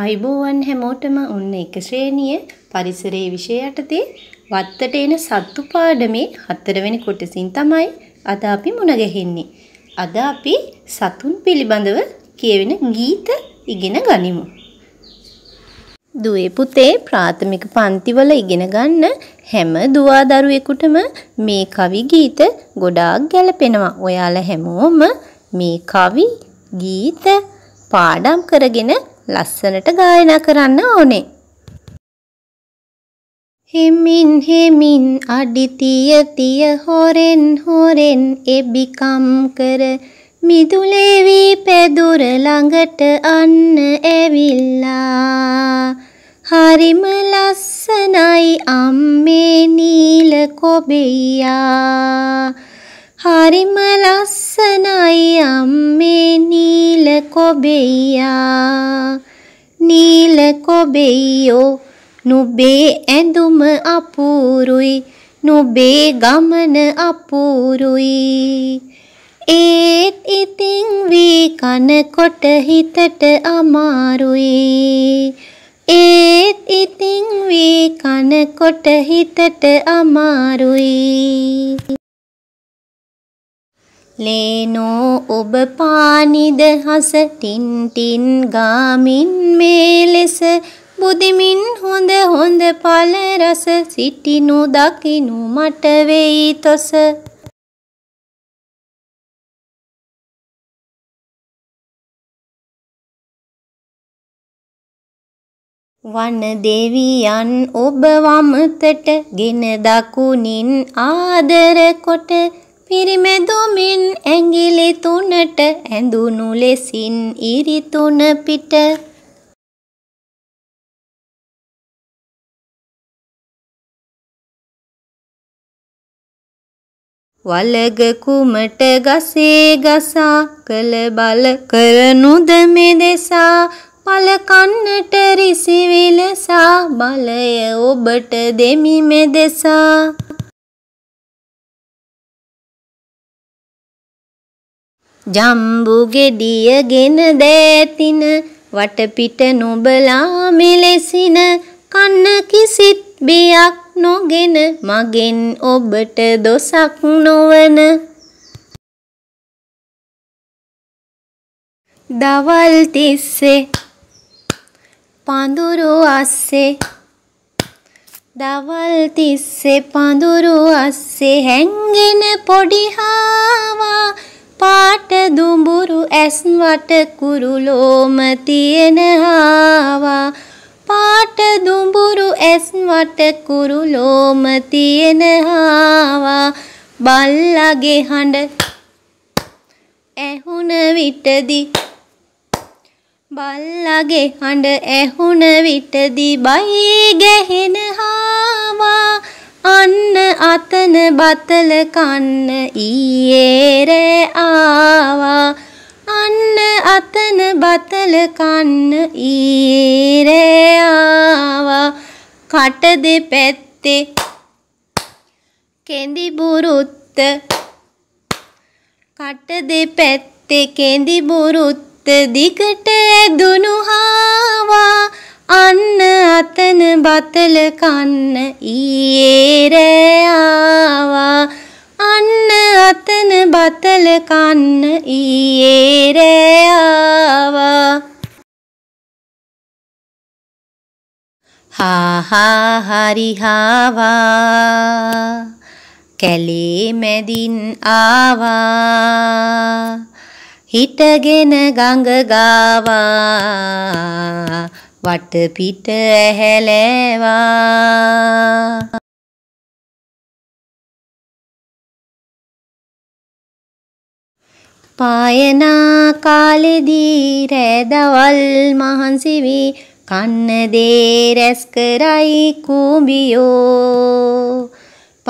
අයිබෝවන් හැමෝටම ඔන්න එක ශ්‍රේණිය පරිසරයේ විෂය යටතේ වත්තට එන සත්තු පාඩමේ හතරවෙනි කොටසින් තමයි අද අපි මුණ ගැහෙන්නේ. අද අපි සතුන් පිළිබඳව කියවෙන ගීත ඉගෙන ගනිමු. දුවේ පුතේ ප්‍රාථමික පන්තිවල ඉගෙන ගන්න හැම දුවා දරුවෙකුටම මේ කවි ගීත ගොඩාක් ගැලපෙනවා. ඔයාලා හැමෝම මේ කවි ගීත පාඩම් කරගෙන ලස්සනට ගායනා කරන්න ඕනේ. හෙමින් හෙමින් අඩිතිය තිය හොරෙන් හොරෙන් එබිකම් කර මිදුලේවි පැදුර ළඟට අන්න ඇවිල්ලා හරිම ලස්සනයි අම්මේ නීල කොබෙයියා හරිම ලස්සනයි අම්මේ නීල කොබෙයියා නීල කොබෙයියෝ නුබේ ඇඳුම අපූරුයි නුබේ ගමන අපූරුයි ඒත් ඉතින් වී කනකොට හිතට අමාරුයි ඒත් ඉතින් වී කනකොට හිතට අමාරුයි ලේනෝ ඔබ පානිද හස ටින් ටින් ගාමින් මේ ලෙස බුදිමින් හොඳ හොඳ පල රස සිටිනු දකිනු මට වෙයි තොස වන දෙවියන් ඔබ වමතට ගෙන දකුණින් ආදර කොට පිරිමැදුමින් ඇඟිලි තුනට ඇඳුණු ලෙසින් ඉරි තුන පිට වලග කුමට ගසේ ගසා කළ බල කරනු ද මෙදෙසා පල කන්නට රිසිවිලසා බලය ඔබට දෙමි මෙදෙසා ජම්බුගෙඩියගෙන දෑතින වටපිට නොබලා මෙලෙසින කන්න කිසිත් බියක් නොගෙන මගෙන් ඔබට දොසක් නොවන දවල් තිස්සේ පඳුරු අස්සේ දවල් තිස්සේ පඳුරු අස්සේ හැංගෙන පොඩි හාවා පාට දුඹුරු ඇස් වට කුරුලෝම තියෙන ආවා පාට දුඹුරු ඇස් වට කුරුලෝම තියෙන ආවා බල්ලගේ හඬ ඇහුන විටදි බල්ලගේ හඬ ඇහුන විටදි බයි ගැහෙන හාවා අන්න අතන බතල කන්න ඊයේ ආවා අන්න අතන බතල කන්න ඊයේ ආවා කට දෙපැත්තේ කෙඳි බුරුත්ත කට දෙපැත්තේ කෙඳි බුරුත්ත දිගට දුනුහාවා අන්න අතන බතල කන්න ඊයේ රෑ ආවා අන්න අතන බතල කන්න ඊයේ රෑ ආවා හාහා හරිහාවා කැලේ මැදින් ආවා හිටගෙන ගඟ ගාවා වට පිට ඇහැලෑවා පායනා කාලෙදී රැදවල් මහන්සි වී කන්න දේ රැස් කරයි කුඹියෝ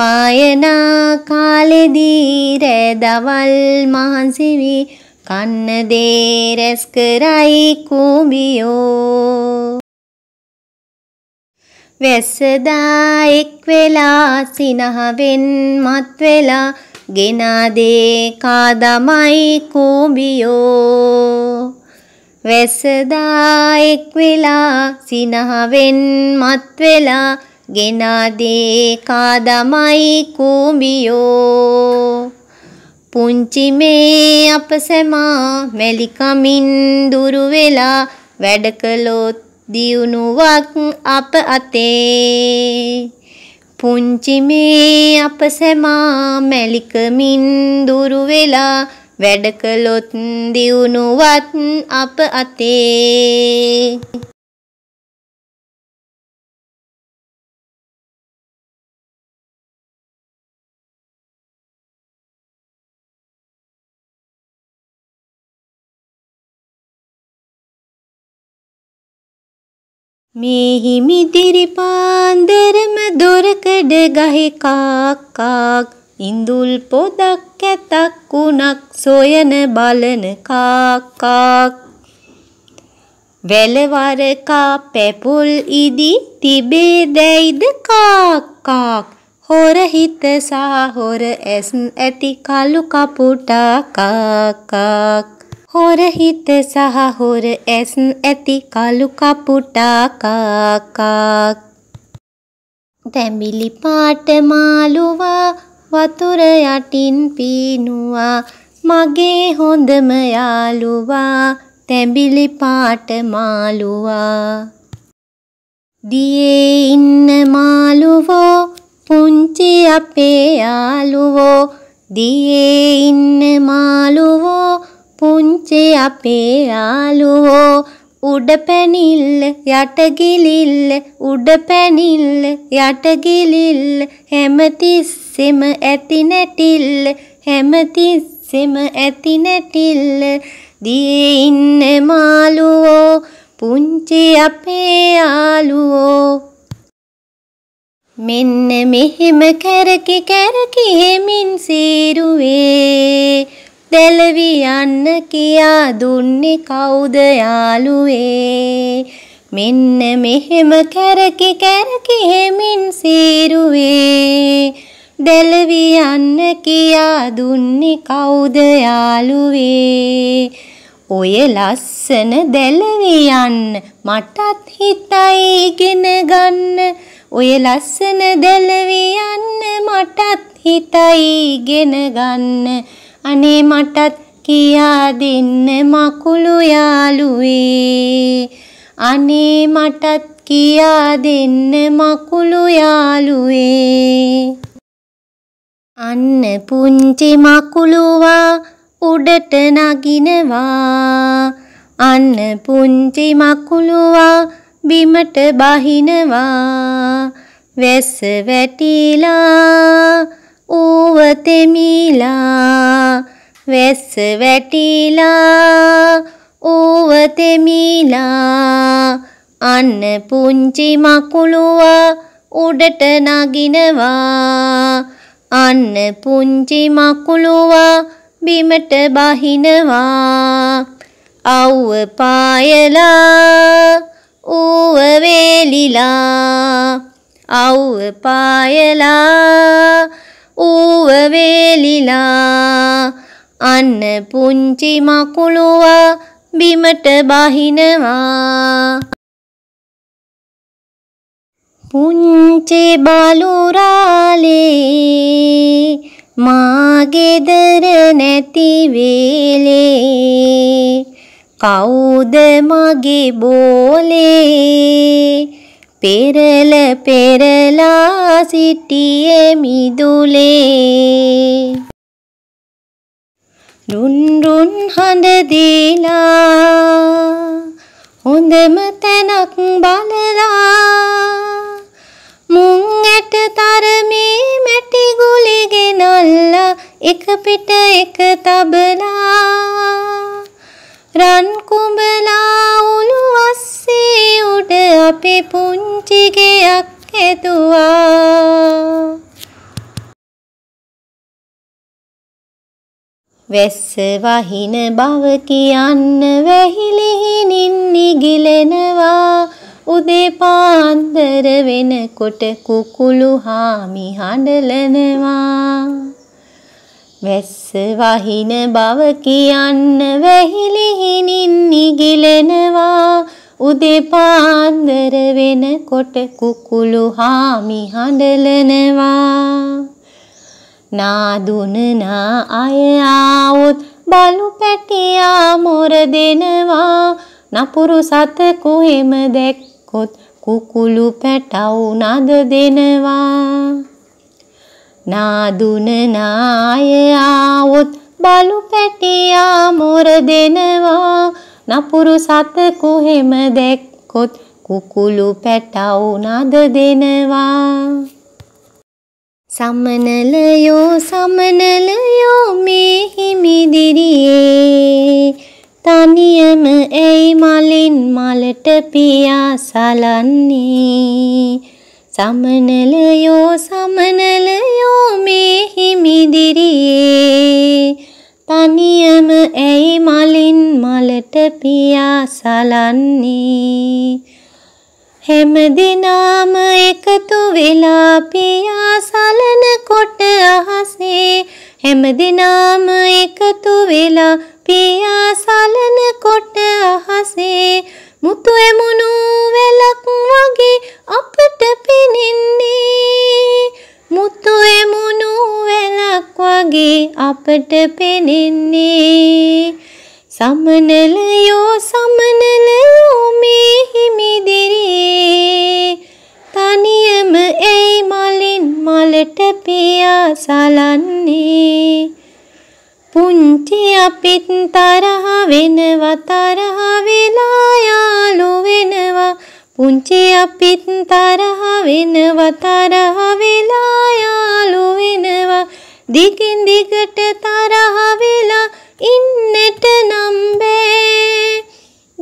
පායනා කාලෙදී රැදවල් මහන්සි වී කන්න දේ රැස් කරයි කුඹියෝ වැස්සදා එක් වෙලා සිනහවෙන් මත් වෙලා ගෙනා දේ කාදමයි කුඹියෝ වැස්සදා එක් වෙලා සිනහවෙන් මත් වෙලා ගෙනා දේ කාදමයි කුඹියෝ පුංචි මේ අපසමා මෙලිකමින් දුරු වෙලා වැඩ කළොත් දියුණුවක් අප අතේ පුංචි මේ අපසමා මෙලිකමින් දුරු වෙලා වැඩ කළොත් දියුණුවත් අප අතේ මේ හිමිදිරි පාන්දරම දොරකඩ ගහේ කාක්කාක් ඉඳුල් පොදක් ඇතක් උණක් සොයන බලන කාක්කාක් වැලවරකා පැපුල් ඉදි තිබේ දැයිද කාක්කාක් හොර හිත සහ හොර ඇස් ඇති කළු කපුටා කාක්කාක් හොර හිත සහ හොර ඇස් ඇති කළු කපුටා කාකා තැඹිලි පාට මාළුවා වතුර යටින් පීනුවා මගේ හොඳම යාළුවා තැඹිලි පාට මාළුවා දියේ ඉන්න මාළුවෝ පුංචි අපේ යාළුවෝ දියේ ඉන්න මාළුවෝ පුංචි අපේ යාළුවෝ උඩ පැනිල්ල යට ගිලිල්ල උඩ පැනිල්ල යට ගිලිල්ල හැමතිස්සෙම ඇති නැටිල්ල හැමතිස්සෙම ඇති නැටිල්ල දියේ ඉන්න මාළුවෝ පුංචි අපේ යාළුවෝ මෙන්න මෙහෙම කැරකි කැරකි හෙමින් සීරුවේ දෙලවි යන්න කියා දුන්නේ කවුද යාළුවේ මෙන්න මෙහෙම කැරකි කැරකි හෙමින් සීරුවේ දෙලවි යන්න කියා දුන්නේ කවුද යාළුවේ ඔය ලස්සන දෙලවි යන්න මටත් හිතයි ඉගෙන ගන්න ඔය ලස්සන දෙලවි යන්න මටත් හිතයි ඉගෙන ගන්න අනේ මටත් කියා දෙන්න මකුළු යාළුවේ අනේ මටත් කියා දෙන්න මකුළු යාළුවේ අන්න පුංචි මකුළුවා උඩට නගිනවා අන්න පුංචි මකුළුවා බිමට බහිනවා වැස්ස වැටිලා ඌවතෙමිලා වැස්ස වැටිලා ඌවතෙමිලා අන්න පුංචි මකුළුව උඩට නගිනවා අන්න පුංචි මකුළුව බිමට බහිනවා අව්ව පායලා ඌව වේලිලා අව්ව පායලා ඌව වේලිලා අන්න පුංචි මකුළුවා බිමට බහිනවා පුංචි බලුරාලේ මාගෙදර නැති වේලේ කවුද මගේ බෝලේ පෙරල පෙරලා සිටියේ මිදුලේ රුන් රුන් හඳ දීලා හොඳම තැනක් බලලා මුං ඇට තරමේ මැටි ගුලි ගෙනල්ලා එක පිට එක තබලා රන් කුඹලා උළු අස්සේ උඩ අපේ පුංචි ගෙයක් ඇදුවා වැස්ස වහින බව කියන්න වැහිලිහිනින් නිගිලෙනවා උදේ පාන්දර වෙනකොට කුකුළු හාමි හඬලනවා වැස්ස වහින බව කියන්න වැහිලිහිනින් නිගිලෙනවා උදෙපාන්දර වෙනකොට කුකුළු හාමි හඬලනවා නාදුනන අය ආවොත් බලු පැටියා මොර දෙනවා නපුරු සතෙකු හිම දැක්කොත් කුකුළු පැටවු නද දෙනවා නාදුන නායාවොත් බලු පැටියා මොර දෙනවා නපුරු සතකු හෙම දැක්කොත් කුකුළු පැටව නද දෙනවා සමනලයෝ සමනලයෝ මේ හිමිදිරියේ තනියම ඇයි මලින් මලට පියා සලන්නේ සමනලයෝ සමනලයෝ මේ හිමිදිරියේ තනියම ඇයි මලින් මලට පියා සලන්නේ හැම දිනාම එකතු වෙලා පියා සලන කොට අහසේ හැම දිනාම එකතු වෙලා පියා සලන කොට අහසේ මුතු ඇමුණු වෙලක් වගේ අපට පෙනෙන්නේ මුතු ඇමුණු වෙලක් වගේ අපට පෙනෙන්නේ සමනලයෝ සමනලයෝ මේ හිමිදිරියේ තනියම ඇයි මලින් මලට පියා සලන්නේ පුංචි අපිත් තරහ වෙනවා තරහ වෙලා යාළු වෙනවා පුංචි අපිත් තරහ වෙනවා තරහ වෙලා යාළු වෙනවා දිගින් දිගට තරහ වෙලා ඉන්නට නම් බෑ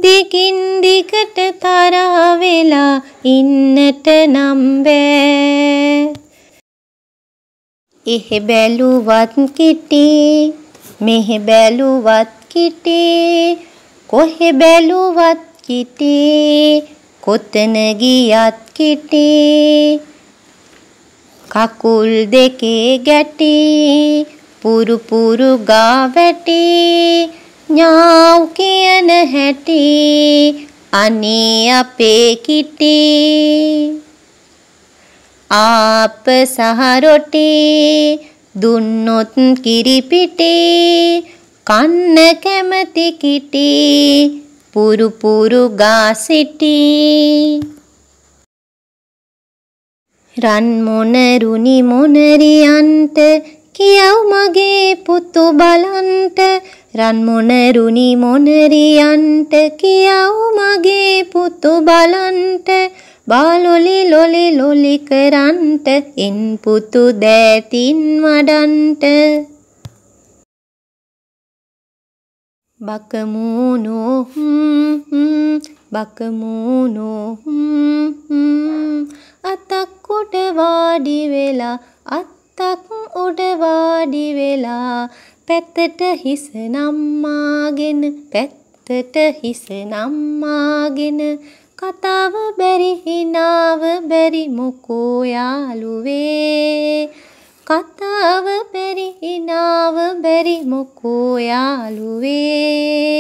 දිගින් දිගට තරහ වෙලා ඉන්නට නම් බෑ එහෙ බැලුවත් කිටි මෙහෙ බැලුවත් කිටේ කොහෙ බැලුවත් කිටේ කොතන ගියත් කිටේ කකුල් දෙකේ ගැටේ පුරු පුරු ගා වැටේ ඥාව් කියන හැටේ අනේ අපේ කිටේ ආප සහරොටේ දුන්නොත් කිරිපිටේ කන්න කැමති කිටේ පුරු පුරු ගා සිටේ රන් මොන රුනි මොනරියන්ට කියව් මගේ පුතු බලන්ට රන් මොන රුනි මොනරියන්ට කියව් මගේ පුතු බලන්ට බාලොලි ලොලි ලොලි කරන්ට එන් පුතු දෑතින් වඩන්ට බකමූනෝ බකමූනෝ අතක් කොට වාඩි වෙලා අත්තක් උඩ වාඩි වෙලා පැත්තට හිස නම්මාගෙන පැත්තට හිස නම්මාගෙන කතාව බැරි හිනාව බැරි මොකෝ යාළුවේ කතාව බැරි හිනාව බැරි මොකෝ යාළුවේ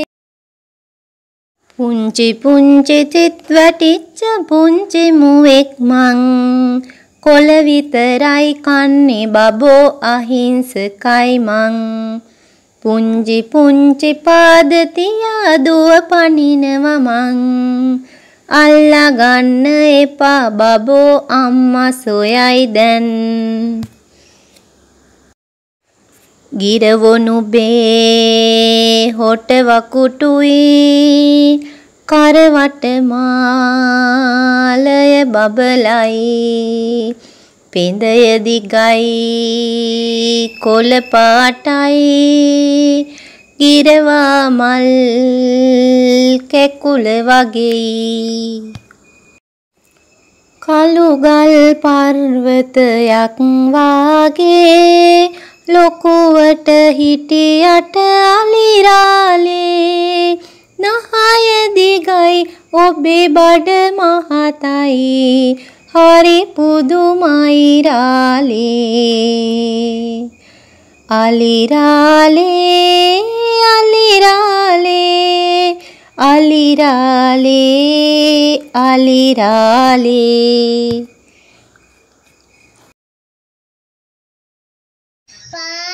පුංචි පුංචි තිත් වැටිච්ච පුංචි මුවෙක් මං කොළ විතරයි කන්නේ බබෝ අහිංසකයි මං පුංචි පුංචි පාද තියා දුව පනිනවා මං අල්ලා ගන්න එපා බබෝ අම්මා සොයයි දැන් ගිරවනු බේ හොට වකුටුයි කරවට මාලය බබලයි පින්දය දිගයි කොළ පාටයි ගිරවා මල් කැකුල වගේ කළුගල් පර්වතයක් වාගේ ලොකුවට හිටියට අලිරාලේ නහය දිගයි ඔබේ බඩ මහතයි හරි පුදුමයි රාලේ அலிராலே அலிராலே அலிராலே அலிராலே Bye.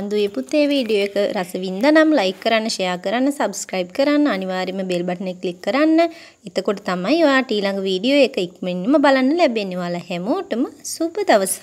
උනන්දුයි පුතේ වීඩියෝ එක රසවින්ද නම් ලයික් කරන්න ෂෙයා කරන්න සබස්ක්‍රයිබ් කරන්න අනිවාර්යයෙන්ම බෙල් බටන් එක ක්ලික් කරන්න එතකොට තමයි ඔයාට ඊළඟ වීඩියෝ එක ඉක්මනින්ම බලන්න ලැබෙන්නේ. ඔයාලා හැමෝටම සුබ දවසක්